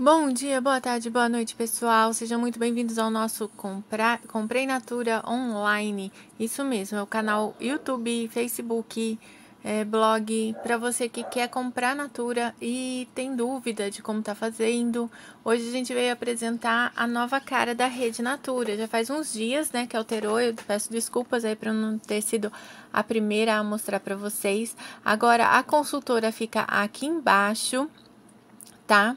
Bom dia, boa tarde, boa noite, pessoal. Sejam muito bem-vindos ao nosso Compra... Comprei Natura Online. Isso mesmo, é o canal YouTube, Facebook, é, blog, para você que quer comprar Natura e tem dúvida de como está fazendo. Hoje a gente veio apresentar a nova cara da rede Natura. Já faz uns dias, né, que alterou. Eu peço desculpas aí para não ter sido a primeira a mostrar para vocês. Agora a consultora fica aqui embaixo, tá? Tá?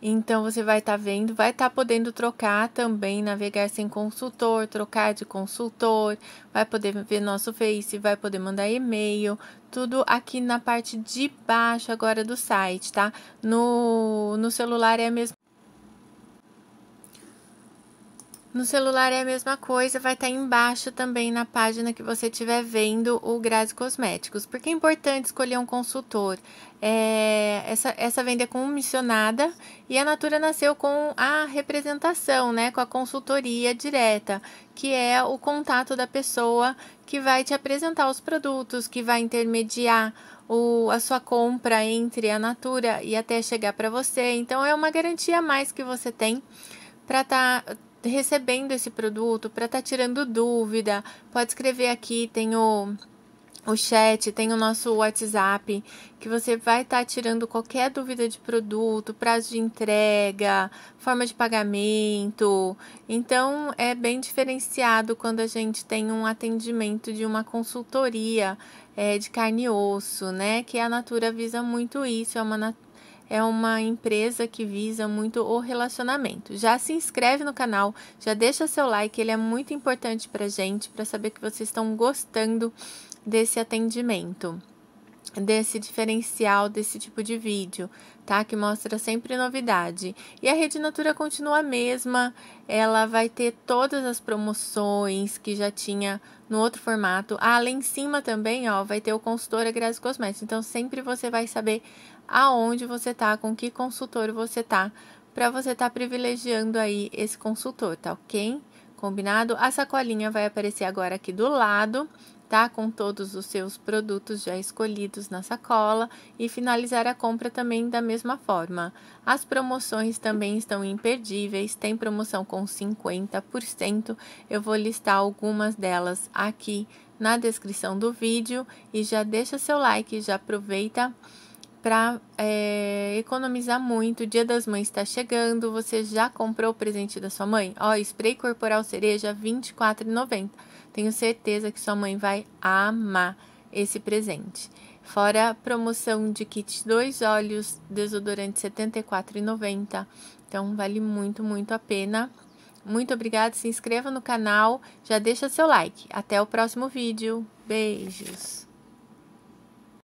Então você vai estar tá vendo, vai estar tá podendo trocar também, navegar sem consultor, trocar de consultor, vai poder ver nosso Face, vai poder mandar e-mail, tudo aqui na parte de baixo agora do site, tá? No, no celular é a mesma No celular é a mesma coisa, vai estar tá embaixo também na página que você estiver vendo o Grazi Cosméticos, porque é importante escolher um consultor. É, essa, essa venda é comissionada e a Natura nasceu com a representação, né, com a consultoria direta, que é o contato da pessoa que vai te apresentar os produtos, que vai intermediar o, a sua compra entre a Natura e até chegar para você. Então, é uma garantia a mais que você tem para estar. Tá recebendo esse produto para estar tá tirando dúvida. Pode escrever aqui, tem o, o chat, tem o nosso WhatsApp, que você vai estar tá tirando qualquer dúvida de produto, prazo de entrega, forma de pagamento. Então, é bem diferenciado quando a gente tem um atendimento de uma consultoria é, de carne e osso, né? Que a Natura visa muito isso, é uma é uma empresa que visa muito o relacionamento. Já se inscreve no canal, já deixa seu like, ele é muito importante para gente, para saber que vocês estão gostando desse atendimento desse diferencial desse tipo de vídeo, tá? Que mostra sempre novidade. E a Rede Natura continua a mesma, ela vai ter todas as promoções que já tinha no outro formato. Ah, lá em cima também, ó, vai ter o consultor Grazi Cosméticos. Então sempre você vai saber aonde você tá, com que consultor você tá, para você estar tá privilegiando aí esse consultor, tá OK? Combinado? A sacolinha vai aparecer agora aqui do lado, tá? Com todos os seus produtos já escolhidos na sacola e finalizar a compra também da mesma forma. As promoções também estão imperdíveis, tem promoção com 50%. Eu vou listar algumas delas aqui na descrição do vídeo e já deixa seu like, já aproveita para é, economizar muito. O Dia das Mães está chegando. Você já comprou o presente da sua mãe? Ó, spray corporal cereja R$24,90. Tenho certeza que sua mãe vai amar esse presente. Fora a promoção de kit dois olhos, desodorante R$ 74,90. Então vale muito, muito a pena. Muito obrigada, se inscreva no canal, já deixa seu like. Até o próximo vídeo. Beijos.